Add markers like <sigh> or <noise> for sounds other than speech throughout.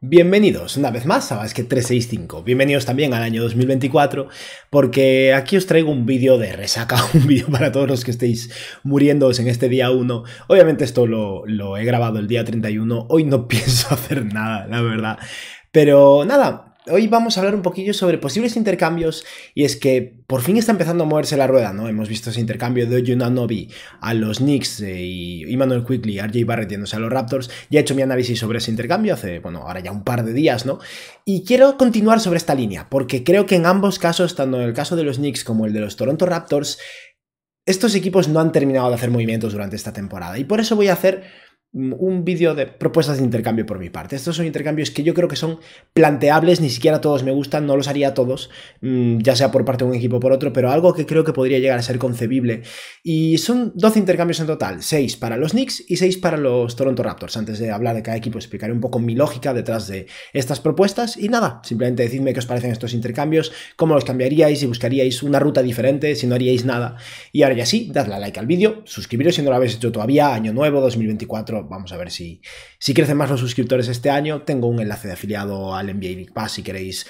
Bienvenidos una vez más a Basket 365, bienvenidos también al año 2024, porque aquí os traigo un vídeo de resaca, <laughs> un vídeo para todos los que estéis muriéndoos en este día 1. Obviamente esto lo, lo he grabado el día 31, hoy no <laughs> pienso hacer nada, la verdad. Pero nada, hoy vamos a hablar un poquillo sobre posibles intercambios y es que por fin está empezando a moverse la rueda, ¿no? Hemos visto ese intercambio de Yunanobi a los Knicks eh, y Emmanuel Quickly, RJ Barrett yéndose a los Raptors. Ya he hecho mi análisis sobre ese intercambio hace, bueno, ahora ya un par de días, ¿no? Y quiero continuar sobre esta línea porque creo que en ambos casos, tanto en el caso de los Knicks como el de los Toronto Raptors, estos equipos no han terminado de hacer movimientos durante esta temporada y por eso voy a hacer un vídeo de propuestas de intercambio por mi parte. Estos son intercambios que yo creo que son planteables, ni siquiera todos me gustan, no los haría todos, mm, ya sea por parte de un equipo o por otro, pero algo que creo que podría llegar a ser concebible. Y son 12 intercambios en total, 6 para los Knicks y 6 para los Toronto Raptors. Antes de hablar de cada equipo explicaré un poco mi lógica detrás de estas propuestas y nada, simplemente decidme qué os parecen estos intercambios, cómo los cambiaríais, si buscaríais una ruta diferente, si no haríais nada. Y ahora ya sí, dadle a like al vídeo, suscribiros si no lo habéis hecho todavía, año nuevo, 2024 Vamos a ver si, si crecen más los suscriptores este año. Tengo un enlace de afiliado al NBA League Pass si queréis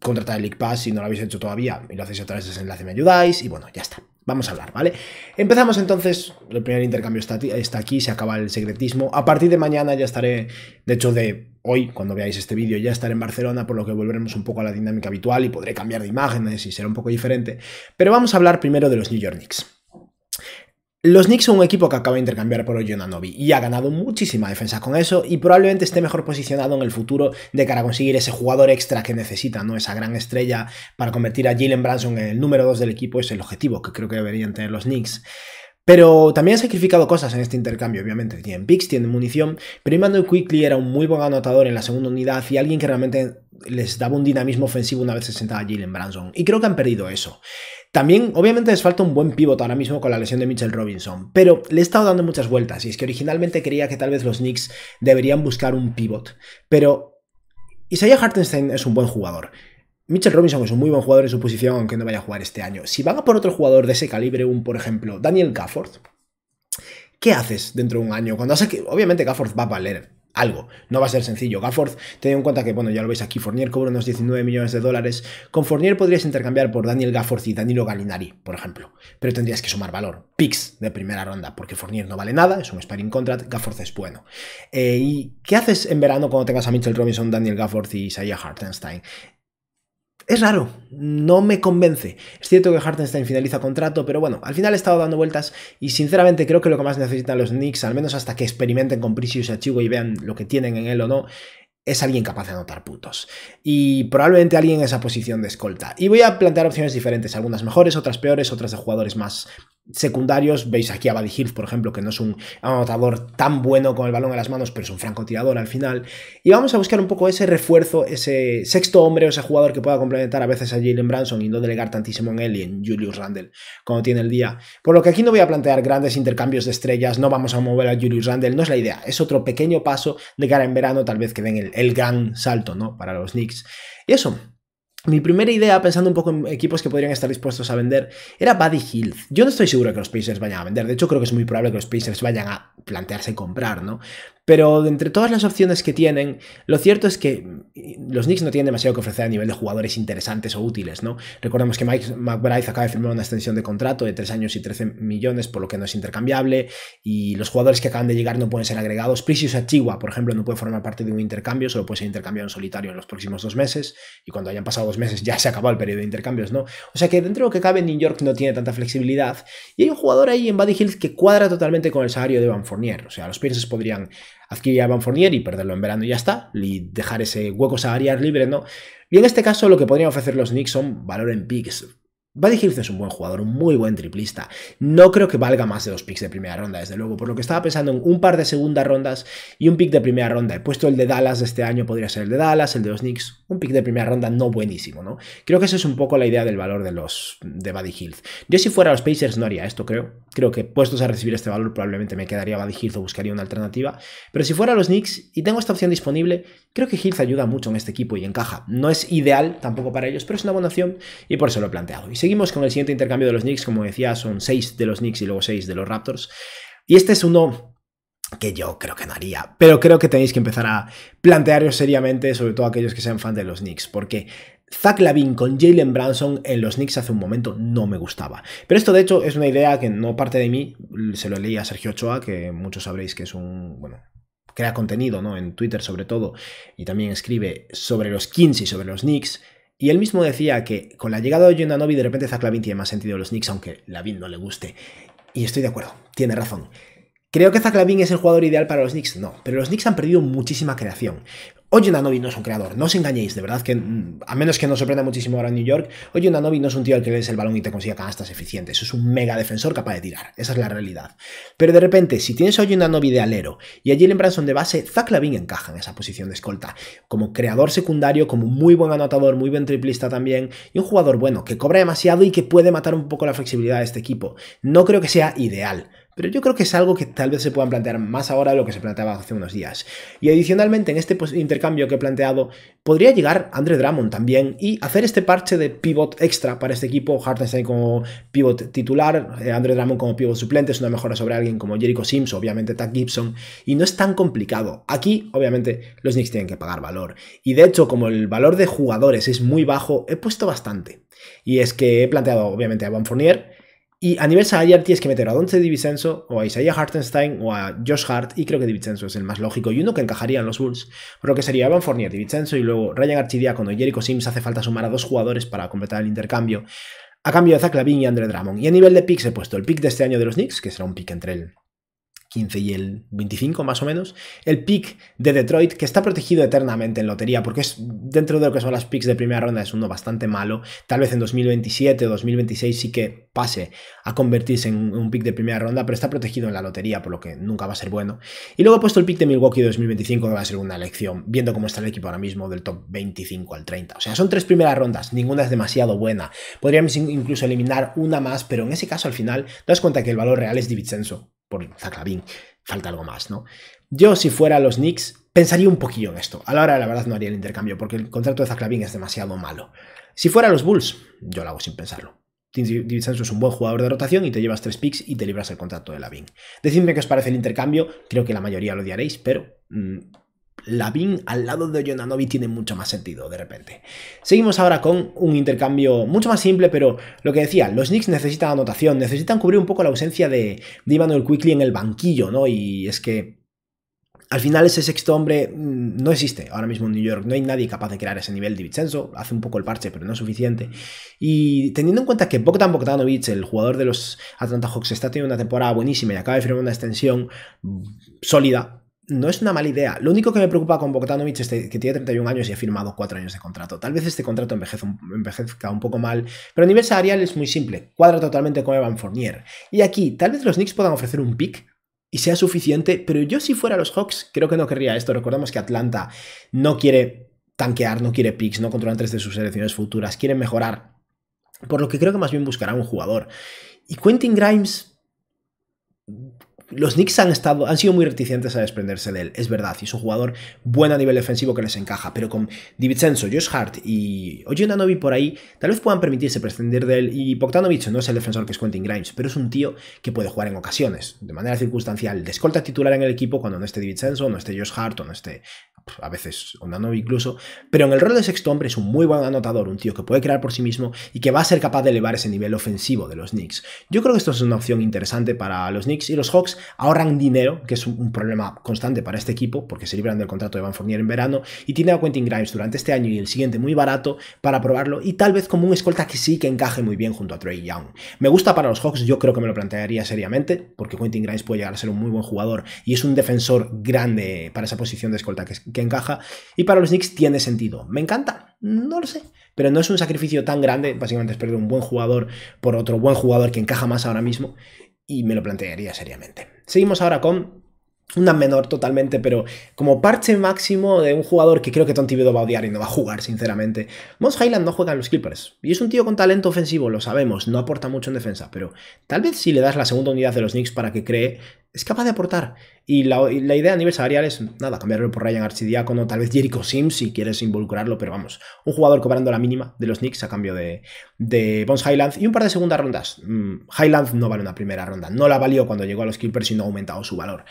contratar el League Pass si no lo habéis hecho todavía y lo hacéis a través de ese enlace me ayudáis y bueno, ya está. Vamos a hablar, ¿vale? Empezamos entonces, el primer intercambio está, está aquí, se acaba el secretismo. A partir de mañana ya estaré, de hecho de hoy, cuando veáis este vídeo, ya estaré en Barcelona, por lo que volveremos un poco a la dinámica habitual y podré cambiar de imágenes y será un poco diferente. Pero vamos a hablar primero de los New York Knicks. Los Knicks son un equipo que acaba de intercambiar por Jonanovi y ha ganado muchísima defensa con eso y probablemente esté mejor posicionado en el futuro de cara a conseguir ese jugador extra que necesita, ¿no? Esa gran estrella para convertir a Jalen Branson en el número 2 del equipo es el objetivo que creo que deberían tener los Knicks. Pero también han sacrificado cosas en este intercambio, obviamente. Tienen picks, tienen munición, pero Emmanuel Quickly era un muy buen anotador en la segunda unidad y alguien que realmente les daba un dinamismo ofensivo una vez se sentaba Jalen Branson. Y creo que han perdido eso. También, obviamente, les falta un buen pivot ahora mismo con la lesión de Mitchell Robinson, pero le he estado dando muchas vueltas y es que originalmente creía que tal vez los Knicks deberían buscar un pívot, pero Isaiah Hartenstein es un buen jugador. Mitchell Robinson es un muy buen jugador en su posición, aunque no vaya a jugar este año. Si van a por otro jugador de ese calibre, un, por ejemplo, Daniel Gafford, ¿qué haces dentro de un año? Cuando hace que, obviamente, Gafford va a valer algo. No va a ser sencillo. Gafford, ten en cuenta que, bueno, ya lo veis aquí, Fournier cobra unos 19 millones de dólares. Con Fournier podrías intercambiar por Daniel Gafford y Danilo Gallinari, por ejemplo. Pero tendrías que sumar valor. Picks de primera ronda, porque Fournier no vale nada, es un sparring contract, Gafford es bueno. Eh, ¿Y qué haces en verano cuando tengas a Mitchell Robinson, Daniel Gafford y Isaiah Hartenstein? es raro, no me convence. Es cierto que Hartenstein finaliza contrato, pero bueno, al final he estado dando vueltas y sinceramente creo que lo que más necesitan los Knicks, al menos hasta que experimenten con Precious Achigo y vean lo que tienen en él o no, es alguien capaz de anotar puntos. Y probablemente alguien en esa posición de escolta. Y voy a plantear opciones diferentes, algunas mejores, otras peores, otras de jugadores más secundarios, veis aquí a Buddy Hills, por ejemplo, que no es un anotador tan bueno con el balón en las manos, pero es un francotirador al final. Y vamos a buscar un poco ese refuerzo, ese sexto hombre o ese jugador que pueda complementar a veces a Jalen Branson y no delegar tantísimo en él y en Julius Randle cuando tiene el día. Por lo que aquí no voy a plantear grandes intercambios de estrellas, no vamos a mover a Julius Randle, no es la idea. Es otro pequeño paso de cara en verano, tal vez que den el, el gran salto, ¿no? Para los Knicks. Y eso, mi primera idea, pensando un poco en equipos que podrían estar dispuestos a vender, era Buddy Hill. Yo no estoy seguro de que los Pacers vayan a vender, de hecho creo que es muy probable que los Pacers vayan a plantearse comprar, ¿no? Pero de entre todas las opciones que tienen, lo cierto es que eh, los Knicks no tienen demasiado que ofrecer a nivel de jugadores interesantes o útiles, ¿no? Recordemos que Mike McBride acaba de firmar una extensión de contrato de 3 años y 13 millones, por lo que no es intercambiable, y los jugadores que acaban de llegar no pueden ser agregados. Precious Achigua, por ejemplo, no puede formar parte de un intercambio, solo puede ser intercambiado en solitario en los próximos dos meses, y cuando hayan pasado dos meses ya se acabó el periodo de intercambios, ¿no? O sea que dentro de lo que cabe, New York no tiene tanta flexibilidad, y hay un jugador ahí en Buddy Hills que cuadra totalmente con el salario de Van Fournier, o sea, los pierces podrían adquirir a Van Fornier y perderlo en verano y ya está, y dejar ese hueco salarial libre, ¿no? Y en este caso lo que podrían ofrecer los Knicks son valor en picks, Buddy Hield es un buen jugador, un muy buen triplista. No creo que valga más de dos picks de primera ronda, desde luego, por lo que estaba pensando en un par de segundas rondas y un pick de primera ronda. He puesto el de Dallas este año, podría ser el de Dallas, el de los Knicks, un pick de primera ronda no buenísimo, ¿no? Creo que eso es un poco la idea del valor de los de Buddy Hield. Yo si fuera los Pacers no haría esto, creo. Creo que puestos a recibir este valor probablemente me quedaría Buddy Hield o buscaría una alternativa, pero si fuera los Knicks y tengo esta opción disponible, creo que Hilth ayuda mucho en este equipo y encaja. No es ideal tampoco para ellos, pero es una buena opción y por eso lo he planteado. Seguimos con el siguiente intercambio de los Knicks. Como decía, son seis de los Knicks y luego seis de los Raptors. Y este es uno que yo creo que no haría, pero creo que tenéis que empezar a plantearos seriamente, sobre todo aquellos que sean fan de los Knicks, porque Zach Lavin con Jalen Branson en los Knicks hace un momento no me gustaba. Pero esto de hecho es una idea que no parte de mí, se lo leí a Sergio Ochoa, que muchos sabréis que es un, bueno, crea contenido, ¿no? En Twitter sobre todo, y también escribe sobre los Kings y sobre los Knicks. Y él mismo decía que con la llegada de novi de repente Zach tiene más sentido los Knicks, aunque Lavin no le guste. Y estoy de acuerdo, tiene razón. ¿Creo que Zaclavin es el jugador ideal para los Knicks? No, pero los Knicks han perdido muchísima creación. Oye no es un creador, no os engañéis, de verdad que mm, a menos que nos sorprenda muchísimo ahora en New York, Oye no es un tío al que le des el balón y te consiga canastas eficientes, es un mega defensor capaz de tirar, esa es la realidad. Pero de repente, si tienes a Oye novia de alero y a Jalen Branson de base, Zach encaja en esa posición de escolta, como creador secundario, como muy buen anotador, muy buen triplista también, y un jugador bueno que cobra demasiado y que puede matar un poco la flexibilidad de este equipo. No creo que sea ideal, pero yo creo que es algo que tal vez se puedan plantear más ahora de lo que se planteaba hace unos días. Y adicionalmente, en este pues, intercambio que he planteado, podría llegar Andre Drummond también y hacer este parche de pivot extra para este equipo. Hartenstein como pivot titular, eh, Andre Drummond como pivot suplente, es una mejora sobre alguien como Jericho Sims, obviamente Tad Gibson. Y no es tan complicado. Aquí, obviamente, los Knicks tienen que pagar valor. Y de hecho, como el valor de jugadores es muy bajo, he puesto bastante. Y es que he planteado, obviamente, a Van Fournier y a nivel salarial tienes que meter a Donce DiVincenzo, o a Isaiah Hartenstein o a Josh Hart y creo que DiVincenzo es el más lógico y uno que encajaría en los Bulls. pero que sería Evan Fournier, DiVincenzo, y luego Ryan Archidia cuando Jericho Sims hace falta sumar a dos jugadores para completar el intercambio a cambio de Zach Lavin y Andre Drummond. Y a nivel de picks he puesto el pick de este año de los Knicks, que será un pick entre él. 15 y el 25 más o menos, el pick de Detroit, que está protegido eternamente en lotería, porque es dentro de lo que son las picks de primera ronda, es uno bastante malo, tal vez en 2027 o 2026 sí que pase a convertirse en un pick de primera ronda, pero está protegido en la lotería, por lo que nunca va a ser bueno. Y luego he puesto el pick de Milwaukee 2025, que va a ser una elección, viendo cómo está el equipo ahora mismo del top 25 al 30. O sea, son tres primeras rondas, ninguna es demasiado buena. Podríamos incluso eliminar una más, pero en ese caso al final das cuenta que el valor real es Divincenzo por Zaclavín. Falta algo más, ¿no? Yo, si fuera los Knicks, pensaría un poquillo en esto. A la hora, la verdad, no haría el intercambio, porque el contrato de Zaclavín es demasiado malo. Si fuera los Bulls, yo lo hago sin pensarlo. DiVincenzo es un buen jugador de rotación y te llevas tres picks y te libras el contrato de Lavin. Decidme qué os parece el intercambio, creo que la mayoría lo odiaréis, pero mm, Lavín al lado de Oyonanovi tiene mucho más sentido de repente. Seguimos ahora con un intercambio mucho más simple, pero lo que decía, los Knicks necesitan anotación, necesitan cubrir un poco la ausencia de, de Quickly en el banquillo, ¿no? Y es que al final ese sexto hombre mm, no existe ahora mismo en New York, no hay nadie capaz de crear ese nivel de Vincenzo, hace un poco el parche pero no es suficiente y teniendo en cuenta que Bogdan Bogdanovic, el jugador de los Atlanta Hawks, está teniendo una temporada buenísima y acaba de firmar una extensión mm, sólida no es una mala idea. Lo único que me preocupa con Bogdanovich es que tiene 31 años y ha firmado 4 años de contrato. Tal vez este contrato envejezca un poco mal, pero a nivel salarial es muy simple. Cuadra totalmente con Evan Fournier. Y aquí, tal vez los Knicks puedan ofrecer un pick y sea suficiente, pero yo si fuera los Hawks creo que no querría esto. Recordemos que Atlanta no quiere tanquear, no quiere picks, no controlan tres de sus selecciones futuras, quieren mejorar. Por lo que creo que más bien buscará un jugador. Y Quentin Grimes los Knicks han, estado, han sido muy reticentes a desprenderse de él, es verdad, y es un jugador bueno a nivel defensivo que les encaja, pero con DiVincenzo, Josh Hart y Ojonanovi por ahí, tal vez puedan permitirse prescindir de él, y Poctanovic no es el defensor que es Quentin Grimes, pero es un tío que puede jugar en ocasiones, de manera circunstancial, de escolta titular en el equipo cuando no esté DiVincenzo, no esté Josh Hart o no esté a veces no incluso, pero en el rol de sexto hombre es un muy buen anotador, un tío que puede crear por sí mismo y que va a ser capaz de elevar ese nivel ofensivo de los Knicks. Yo creo que esto es una opción interesante para los Knicks y los Hawks ahorran dinero, que es un problema constante para este equipo, porque se libran del contrato de Van Fournier en verano y tiene a Quentin Grimes durante este año y el siguiente muy barato para probarlo y tal vez como un escolta que sí que encaje muy bien junto a Trey Young. Me gusta para los Hawks, yo creo que me lo plantearía seriamente, porque Quentin Grimes puede llegar a ser un muy buen jugador y es un defensor grande para esa posición de escolta que, encaja y para los Knicks tiene sentido. ¿Me encanta? No lo sé. Pero no es un sacrificio tan grande, básicamente es perder un buen jugador por otro buen jugador que encaja más ahora mismo y me lo plantearía seriamente. Seguimos ahora con una menor totalmente, pero como parche máximo de un jugador que creo que Tonti Thibodeau va a odiar y no va a jugar, sinceramente. Moss Highland no juega en los Clippers. Y es un tío con talento ofensivo, lo sabemos, no aporta mucho en defensa, pero tal vez si le das la segunda unidad de los Knicks para que cree, es capaz de aportar. Y la, idea a nivel salarial es, nada, cambiarlo por Ryan Archidiácono, tal vez Jericho Sims si quieres involucrarlo, pero vamos, un jugador cobrando la mínima de los Knicks a cambio de, de Bones Highlands y un par de segundas rondas. Mm, Highlands no vale una primera ronda, no la valió cuando llegó a los Clippers y no ha aumentado su valor.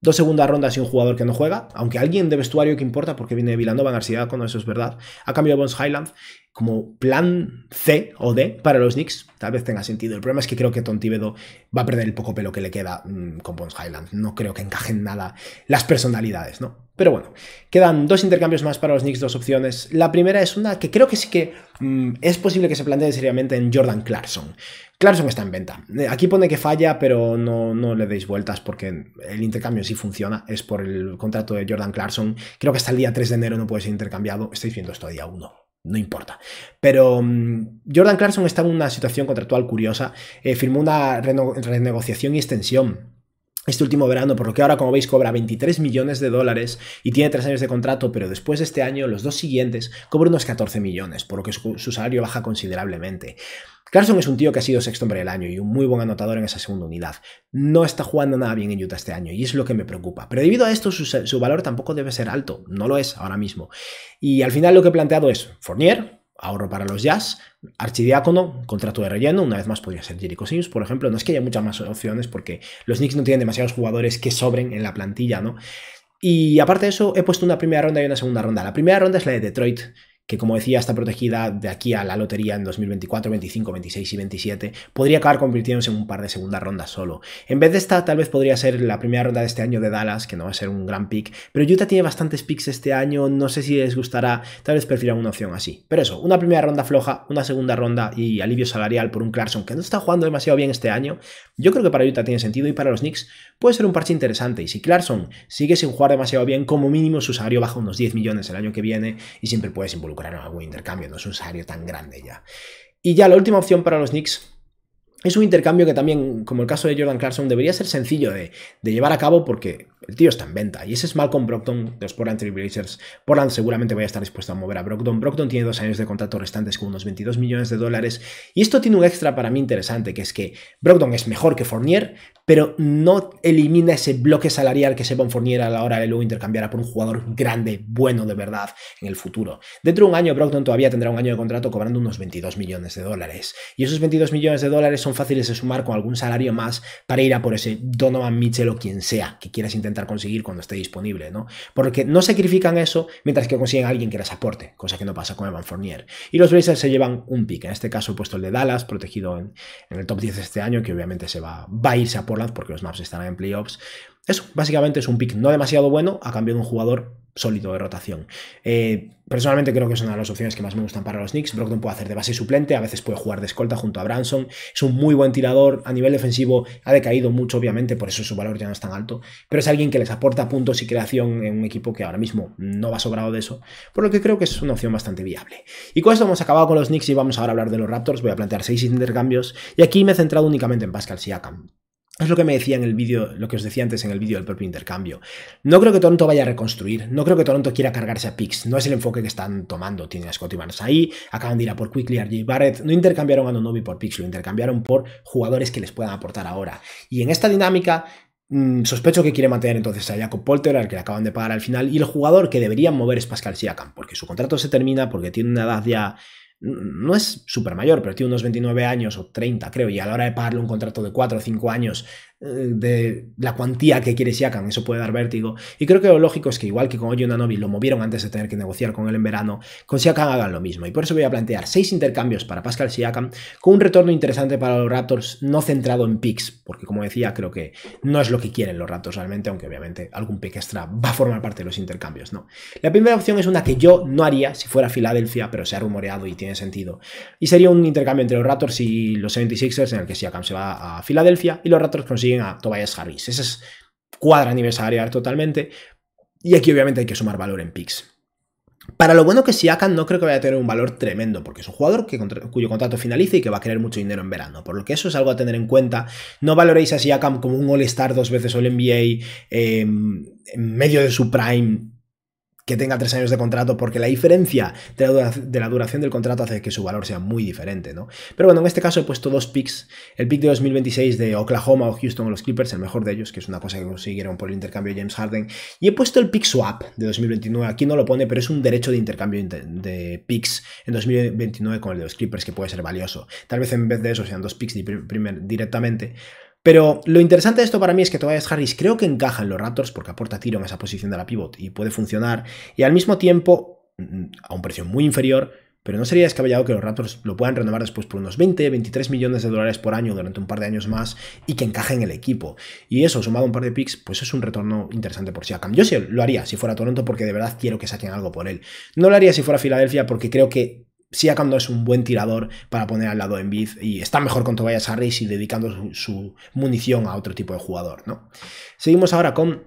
Dos segundas rondas y un jugador que no juega, aunque alguien de vestuario que importa porque viene de Villanova en eso es verdad, a cambio de Bones Highlands como plan C o D para los Knicks, tal vez tenga sentido. El problema es que creo que Tontibedo va a perder el poco pelo que le queda mm, con Bones Highland. No creo que encajen nada las personalidades, ¿no? Pero bueno, quedan dos intercambios más para los Knicks, dos opciones. La primera es una que creo que sí que mm, es posible que se plantee seriamente en Jordan Clarkson. Clarkson está en venta. Eh, aquí pone que falla, pero no, no le deis vueltas porque el intercambio sí funciona. Es por el contrato de Jordan Clarkson. Creo que hasta el día 3 de enero no puede ser intercambiado. Estáis viendo esto a día 1 no importa. Pero mm, Jordan Clarkson está en una situación contractual curiosa. Eh, firmó una renegociación y extensión este último verano, por lo que ahora, como veis, cobra 23 millones de dólares y tiene tres años de contrato, pero después de este año, los dos siguientes, cobra unos 14 millones, por lo que su, salario baja considerablemente. Carson es un tío que ha sido sexto hombre del año y un muy buen anotador en esa segunda unidad. No está jugando nada bien en Utah este año y es lo que me preocupa. Pero debido a esto, su, su valor tampoco debe ser alto. No lo es ahora mismo. Y al final lo que he planteado es Fournier, ahorro para los jazz, archidiácono, contrato de relleno, una vez más podría ser Jericho Sims, por ejemplo, no es que haya muchas más opciones porque los Knicks no tienen demasiados jugadores que sobren en la plantilla, ¿no? Y aparte de eso, he puesto una primera ronda y una segunda ronda. La primera ronda es la de Detroit, que como decía está protegida de aquí a la lotería en 2024, 2025, 26 y 2027, podría acabar convirtiéndose en un par de segundas rondas solo. En vez de esta, tal vez podría ser la primera ronda de este año de Dallas, que no va a ser un gran pick, pero Utah tiene bastantes picks este año, no sé si les gustará, tal vez prefieran una opción así. Pero eso, una primera ronda floja, una segunda ronda y alivio salarial por un Clarkson que no está jugando demasiado bien este año, yo creo que para Utah tiene sentido y para los Knicks puede ser un parche interesante. Y si Clarkson sigue sin jugar demasiado bien, como mínimo su salario baja unos 10 millones el año que viene y siempre puedes involucrar en algún intercambio, no es un salario tan grande ya. Y ya la última opción para los Knicks es un intercambio que también, como el caso de Jordan Clarkson, debería ser sencillo de, de llevar a cabo porque el tío está en venta. Y ese es Malcolm Brogdon de los Portland Trailblazers. Portland seguramente vaya a estar dispuesto a mover a Brogdon. Brogdon tiene dos años de contrato restantes con unos 22 millones de dólares. Y esto tiene un extra para mí interesante, que es que Brogdon es mejor que Fournier, pero no elimina ese bloque salarial que se pone Fournier a la hora de luego intercambiar por un jugador grande, bueno de verdad, en el futuro. Dentro de un año, Brogdon todavía tendrá un año de contrato cobrando unos 22 millones de dólares. Y esos 22 millones de dólares son fáciles de sumar con algún salario más para ir a por ese Donovan Mitchell o quien sea que quieras intentar conseguir cuando esté disponible, ¿no? Porque no sacrifican eso mientras que consiguen a alguien que les aporte, cosa que no pasa con Evan Fournier. Y los Blazers se llevan un pick, en este caso he puesto el de Dallas, protegido en, el top 10 este año, que obviamente se va, va a irse a Portland porque los Maps estarán en playoffs, eso, básicamente es un pick no demasiado bueno a cambio de un jugador sólido de rotación. Eh, personalmente creo que es una de las opciones que más me gustan para los Knicks. Brogdon puede hacer de base suplente, a veces puede jugar de escolta junto a Branson. Es un muy buen tirador, a nivel defensivo ha decaído mucho, obviamente, por eso su valor ya no es tan alto, pero es alguien que les aporta puntos y creación en un equipo que ahora mismo no va sobrado de eso, por lo que creo que es una opción bastante viable. Y con esto hemos acabado con los Knicks y vamos ahora a hablar de los Raptors. Voy a plantear seis intercambios y aquí me he centrado únicamente en Pascal Siakam. Es lo que me decía en el vídeo, lo que os decía antes en el vídeo del propio intercambio. No creo que Toronto vaya a reconstruir, no creo que Toronto quiera cargarse a Pix, no es el enfoque que están tomando. Tienen a Scottie Barnes ahí, acaban de ir a por Quickly, RJ Barrett, no intercambiaron a Nonobi por Pix, lo intercambiaron por jugadores que les puedan aportar ahora. Y en esta dinámica mm, sospecho que quiere mantener entonces a Jacob Polter, al que acaban de pagar al final, y el jugador que deberían mover es Pascal Siakam, porque su contrato se termina, porque tiene una edad ya no es súper mayor, pero tiene unos 29 años o 30, creo, y a la hora de pagarle un contrato de 4 o 5 años eh, de la cuantía que quiere Siakam, eso puede dar vértigo. Y creo que lo lógico es que igual que con Unanovi, lo movieron antes de tener que negociar con él en verano, con Siakam hagan lo mismo. Y por eso voy a plantear seis intercambios para Pascal Siakam, con un retorno interesante para los Raptors, no centrado en picks, porque como decía, creo que no es lo que quieren los Raptors realmente, aunque obviamente algún pick extra va a formar parte de los intercambios, ¿no? La primera opción es una que yo no haría si fuera Filadelfia, pero se ha rumoreado y tiene sentido. Y sería un intercambio entre los Raptors y los 76ers en el que Siakam se va a Filadelfia y los Raptors consiguen a Tobias Harris. Ese es cuadra salarial totalmente. Y aquí obviamente hay que sumar valor en picks. Para lo bueno que Siakam no creo que vaya a tener un valor tremendo, porque es un jugador que, cuyo contrato finalice y que va a querer mucho dinero en verano, por lo que eso es algo a tener en cuenta. No valoréis a Siakam como un All-Star dos veces All-NBA, eh, en medio de su prime, que tenga tres años de contrato, porque la diferencia de la, duración del contrato hace que su valor sea muy diferente, ¿no? Pero bueno, en este caso he puesto dos picks, el pick de 2026 de Oklahoma o Houston o los Clippers, el mejor de ellos, que es una cosa que consiguieron por el intercambio de James Harden, y he puesto el pick swap de 2029, aquí no lo pone, pero es un derecho de intercambio de picks en 2029 con el de los Clippers, que puede ser valioso. Tal vez en vez de eso sean dos picks directamente, pero lo interesante de esto para mí es que Tobias Harris creo que encaja en los Raptors porque aporta tiro en esa posición de la pivot y puede funcionar. Y al mismo tiempo, mm, a un precio muy inferior, pero no sería descabellado que los Raptors lo puedan renovar después por unos 20, 23 millones de dólares por año durante un par de años más y que encaje en el equipo. Y eso, sumado a un par de picks, pues es un retorno interesante por Siakam. Yo sí lo haría si fuera Toronto porque de verdad quiero que saquen algo por él. No lo haría si fuera Filadelfia porque creo que Siakam no es un buen tirador para poner al lado en Biz. y está mejor con a Harris y dedicando su, munición a otro tipo de jugador, ¿no? Seguimos ahora con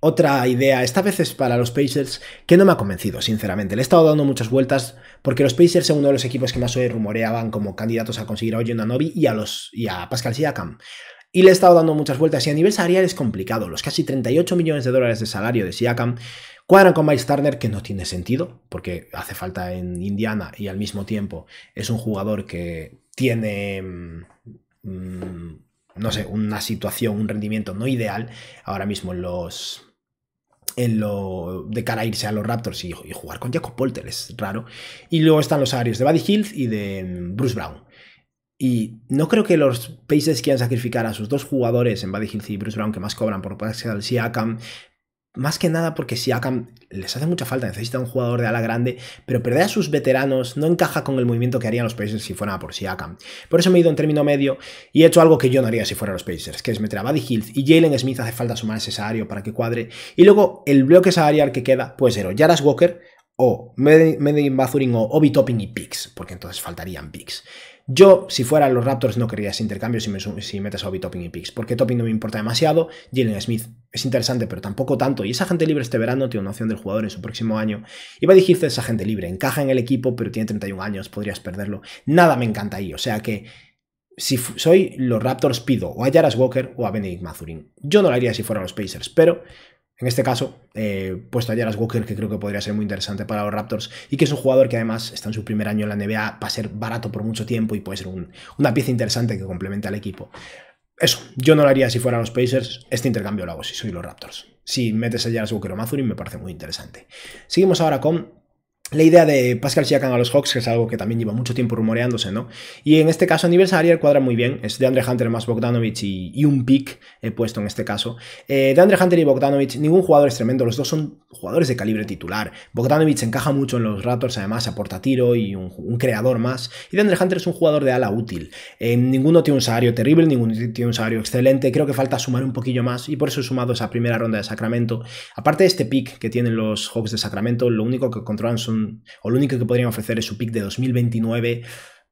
otra idea, esta vez es para los Pacers, que no me ha convencido, sinceramente. Le he estado dando muchas vueltas porque los Pacers son uno de los equipos que más hoy rumoreaban como candidatos a conseguir a Ojo Nanobi y a, los, y a Pascal Siakam. Y le he estado dando muchas vueltas y a nivel salarial es complicado. Los casi 38 millones de dólares de salario de Siakam cuadran con Miles Turner, que no tiene sentido, porque hace falta en Indiana y al mismo tiempo es un jugador que tiene... Mm, mm, no sé, una situación, un rendimiento no ideal ahora mismo en los, en lo de cara a irse a los Raptors y, jugar con Jacob Polter es raro. Y luego están los salarios de Buddy Hills y de mm, Bruce Brown. Y no creo que los Pacers quieran sacrificar a sus dos jugadores en Buddy Hill y Bruce Brown, que más cobran por Pascal Siakam, más que nada porque Siakam les hace mucha falta, necesita un jugador de ala grande, pero perder a sus veteranos no encaja con el movimiento que harían los Pacers si fuera por Siakam. Por eso me he ido en término medio y he hecho algo que yo no haría si fuera los Pacers, que es meter a Buddy Hills y Jalen Smith hace falta sumar ese salario para que cuadre. Y luego el bloque salarial que queda puede ser o Jaras Walker o Medin Bazurin o Obi Topping y Picks, porque entonces faltarían Picks. Yo, si fuera los Raptors, no querría ese intercambio si, metes a Obi Topping y Picks, porque Topping no me importa demasiado. Jalen Smith es interesante, pero tampoco tanto. Y esa gente libre este verano tiene una opción del jugador en su próximo año. Y a dirigirse esa gente libre, encaja en el equipo, pero tiene 31 años, podrías perderlo. Nada me encanta ahí, o sea que si soy los Raptors pido o a Jaras Walker o a Benedict mazurín Yo no lo haría si fueran los Pacers, pero en este caso, eh, puesto a Jaras Walker, que creo que podría ser muy interesante para los Raptors, y que es un jugador que además está en su primer año en la NBA, va a ser barato por mucho tiempo y puede ser una pieza interesante que complemente al equipo. Eso, yo no lo haría si fueran los Pacers, este intercambio lo hago si soy los Raptors. Si metes a Jaras Walker o Mazuri me parece muy interesante. Seguimos ahora con la idea de Pascal Siakam a los Hawks, que es algo que también lleva mucho tiempo rumoreándose, ¿no? Y en este caso, a nivel cuadra muy bien. Es de Andre Hunter más Bogdanovich y, un pick he eh, puesto en este caso. Eh, de Andre Hunter y Bogdanovich, ningún jugador es tremendo. Los dos son jugadores de calibre titular. Bogdanovich encaja mucho en los Raptors, además aporta tiro y un, creador más. Y de Andre Hunter es un jugador de ala útil. Eh, ninguno tiene un salario terrible, ninguno tiene un salario excelente. Creo que falta sumar un poquillo más y por eso he sumado esa primera ronda de Sacramento. Aparte de este pick que tienen los Hawks de Sacramento, lo único que controlan son o lo único que podrían ofrecer es su pick de 2029.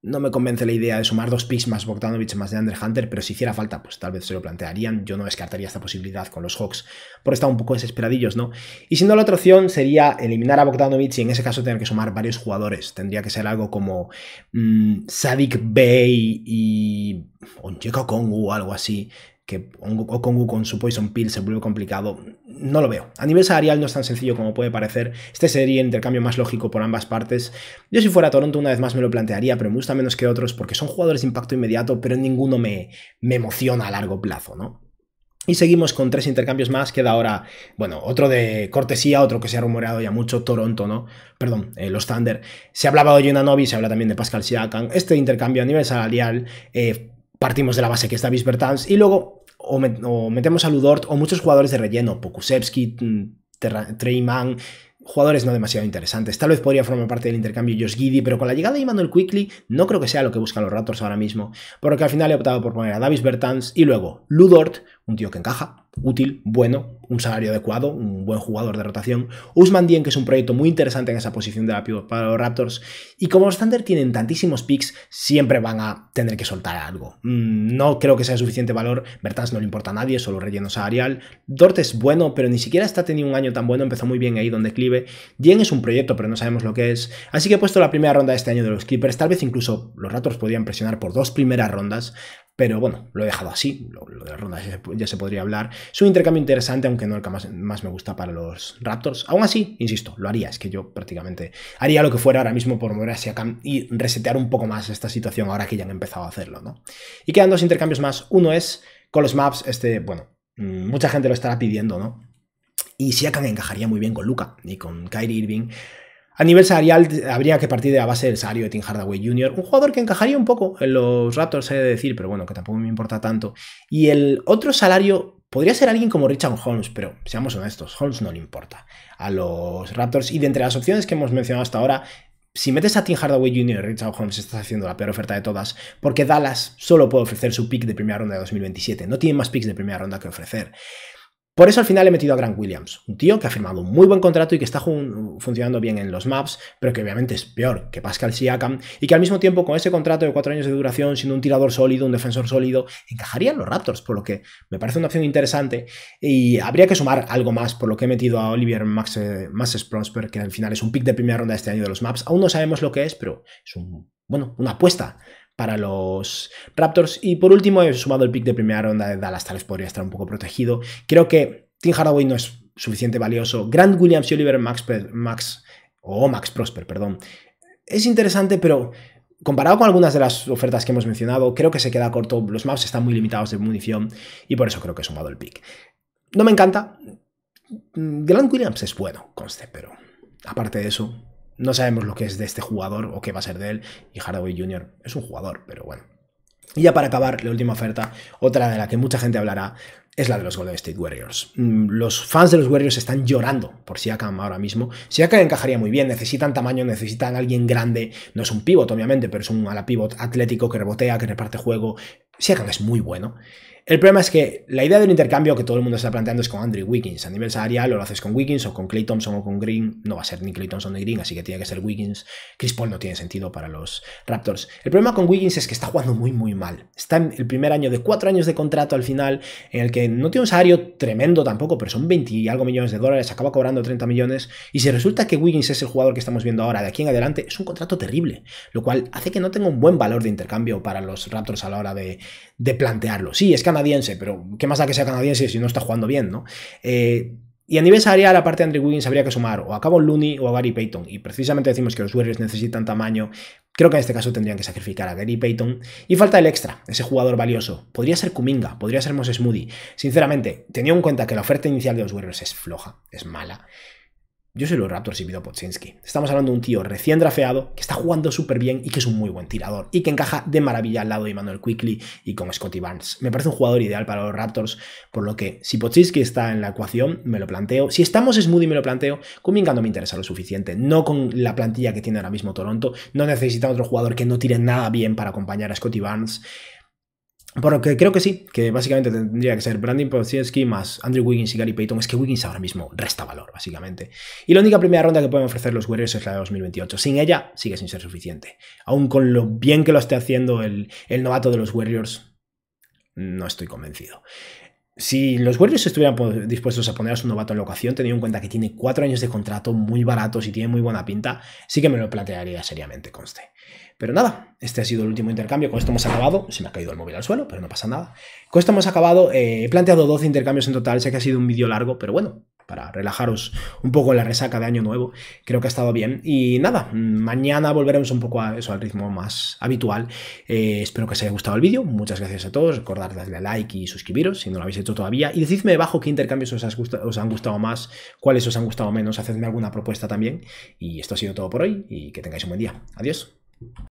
No me convence la idea de sumar dos picks más Bogdanovich más de Underhunter Hunter, pero si hiciera falta, pues tal vez se lo plantearían. Yo no descartaría esta posibilidad con los Hawks, por estar un poco desesperadillos, ¿no? Y si no, la otra opción sería eliminar a Bogdanovich y en ese caso tener que sumar varios jugadores. Tendría que ser algo como mm, Sadik Bey y Onyeka Kongu o algo así que Okongu con su Poison Pill se vuelve complicado, no lo veo. A nivel salarial no es tan sencillo como puede parecer. Este sería el intercambio más lógico por ambas partes. Yo si fuera Toronto una vez más me lo plantearía, pero me gusta menos que otros porque son jugadores de impacto inmediato, pero ninguno me, me emociona a largo plazo, ¿no? Y seguimos con tres intercambios más. Queda ahora, bueno, otro de cortesía, otro que se ha rumoreado ya mucho, Toronto, ¿no? Perdón, eh, los Thunder. Se hablaba de Novi, se habla también de Pascal Siakam. Este intercambio a nivel salarial eh, partimos de la base que es Davis Bertans y luego o, metemos a Ludort o muchos jugadores de relleno, Pokusevski, mm, Treyman, jugadores no demasiado interesantes. Tal vez podría formar parte del intercambio Josh Giddy, pero con la llegada de Emmanuel Quickly no creo que sea lo que buscan los Raptors ahora mismo, Porque al final he optado por poner a Davis Bertans y luego Ludort, un tío que encaja, útil, bueno, un salario adecuado, un buen jugador de rotación. Usman Dien, que es un proyecto muy interesante en esa posición de la pivot para los Raptors. Y como los Thunder tienen tantísimos picks, siempre van a tener que soltar algo. Mm, no creo que sea suficiente valor. Bertans no le importa a nadie, solo relleno salarial. Dort es bueno, pero ni siquiera está teniendo un año tan bueno. Empezó muy bien ahí donde clive. Dien es un proyecto, pero no sabemos lo que es. Así que he puesto la primera ronda de este año de los Clippers. Tal vez incluso los Raptors podrían presionar por dos primeras rondas. Pero bueno, lo he dejado así, lo, de las rondas ya, se, podría hablar. Es un intercambio interesante, aunque no el que más, me gusta para los Raptors. Aún así, insisto, lo haría, es que yo prácticamente haría lo que fuera ahora mismo por mover a Siakam y resetear un poco más esta situación ahora que ya han empezado a hacerlo, ¿no? Y quedan dos intercambios más. Uno es con los maps, este, bueno, mm, mucha gente lo estará pidiendo, ¿no? Y Siakam encajaría muy bien con Luca y con Kyrie Irving. A nivel salarial habría que partir de la base del salario de Tim Hardaway Jr., un jugador que encajaría un poco en los Raptors, he de decir, pero bueno, que tampoco me importa tanto. Y el otro salario podría ser alguien como Richard Holmes, pero seamos honestos, Holmes no le importa a los Raptors. Y de entre las opciones que hemos mencionado hasta ahora, si metes a Tim Hardaway Jr. y Richard Holmes, estás haciendo la peor oferta de todas, porque Dallas solo puede ofrecer su pick de primera ronda de 2027. No tiene más picks de primera ronda que ofrecer. Por eso al final he metido a Grant Williams, un tío que ha firmado un muy buen contrato y que está funcionando bien en los maps, pero que obviamente es peor que Pascal Siakam y que al mismo tiempo con ese contrato de cuatro años de duración, siendo un tirador sólido, un defensor sólido, encajaría en los Raptors, por lo que me parece una opción interesante y habría que sumar algo más, por lo que he metido a Olivier Max, eh, que al final es un pick de primera ronda este año de los maps. Aún no sabemos lo que es, pero es un, bueno, una apuesta para los Raptors. Y por último, he sumado el pick de primera ronda de Dallas, tal vez podría estar un poco protegido. Creo que Tim Hardaway no es suficiente valioso. Grant Williams Oliver Max, Max o Max Prosper, perdón. Es interesante, pero comparado con algunas de las ofertas que hemos mencionado, creo que se queda corto. Los maps están muy limitados de munición y por eso creo que he sumado el pick. No me encanta. Mm, Grant Williams es bueno, conste, pero aparte de eso, no sabemos lo que es de este jugador o qué va a ser de él. Y Hardaway Jr. es un jugador, pero bueno. Y ya para acabar, la última oferta, otra de la que mucha gente hablará, es la de los Golden State Warriors. Mm, los fans de los Warriors están llorando por Siakam ahora mismo. Siakam encajaría muy bien, necesitan tamaño, necesitan alguien grande. No es un pivot, obviamente, pero es un ala pivot atlético que rebotea, que reparte juego. Siakam es muy bueno. El problema es que la idea del intercambio que todo el mundo está planteando es con Andrew Wiggins. A nivel salarial, lo haces con Wiggins, o con Clay Thompson, o con Green. No va a ser ni Clay Thompson ni Green, así que tiene que ser Wiggins. Chris Paul no tiene sentido para los Raptors. El problema con Wiggins es que está jugando muy, muy mal. Está en el primer año de cuatro años de contrato al final, en el que no tiene un salario tremendo tampoco, pero son 20 y algo millones de dólares, acaba cobrando 30 millones. Y si resulta que Wiggins es el jugador que estamos viendo ahora, de aquí en adelante, es un contrato terrible, lo cual hace que no tenga un buen valor de intercambio para los Raptors a la hora de, de plantearlo. Sí, es que canadiense, pero qué más da que sea canadiense si no está jugando bien, ¿no? Eh, y a nivel salarial, aparte de Andrew Wiggins, habría que sumar o a Cabo Looney o a Gary Payton. Y precisamente decimos que los Warriors necesitan tamaño. Creo que en este caso tendrían que sacrificar a Gary Payton. Y falta el extra, ese jugador valioso. Podría ser Kuminga, podría ser Moses Moody. Sinceramente, teniendo en cuenta que la oferta inicial de los Warriors es floja, es mala, yo soy los Raptors y pido Pochinski. Estamos hablando de un tío recién drafeado, que está jugando súper bien y que es un muy buen tirador y que encaja de maravilla al lado de Manuel Quickly y con Scotty Barnes. Me parece un jugador ideal para los Raptors, por lo que si Pochinski está en la ecuación, me lo planteo. Si estamos y me lo planteo. Kuminga no me interesa lo suficiente, no con la plantilla que tiene ahora mismo Toronto. No necesita otro jugador que no tire nada bien para acompañar a Scotty Barnes. Porque creo que sí, que básicamente tendría que ser Brandon Podzielski más Andrew Wiggins y Gary Payton. Es que Wiggins ahora mismo resta valor, básicamente. Y la única primera ronda que pueden ofrecer los Warriors es la de 2028. Sin ella sigue sin ser suficiente. Aún con lo bien que lo esté haciendo el novato de los Warriors, no estoy convencido. Si los Warriors estuvieran dispuestos a poner a su novato en locación, teniendo en cuenta que tiene cuatro años de contrato muy baratos y tiene muy buena pinta, sí que me lo plantearía seriamente, conste. Pero nada, este ha sido el último intercambio. Con esto hemos acabado. Se me ha caído el móvil al suelo, pero no pasa nada. Con esto hemos acabado. Eh, he planteado 12 intercambios en total. Sé que ha sido un vídeo largo, pero bueno, para relajaros un poco en la resaca de Año Nuevo. Creo que ha estado bien. Y nada, mañana volveremos un poco a eso, al ritmo más habitual. Eh, espero que os haya gustado el vídeo. Muchas gracias a todos. Recordad darle a like y suscribiros si no lo habéis hecho todavía. Y decidme debajo qué intercambios os, os han gustado más, cuáles os han gustado menos. Hacedme alguna propuesta también. Y esto ha sido todo por hoy y que tengáis un buen día. Adiós.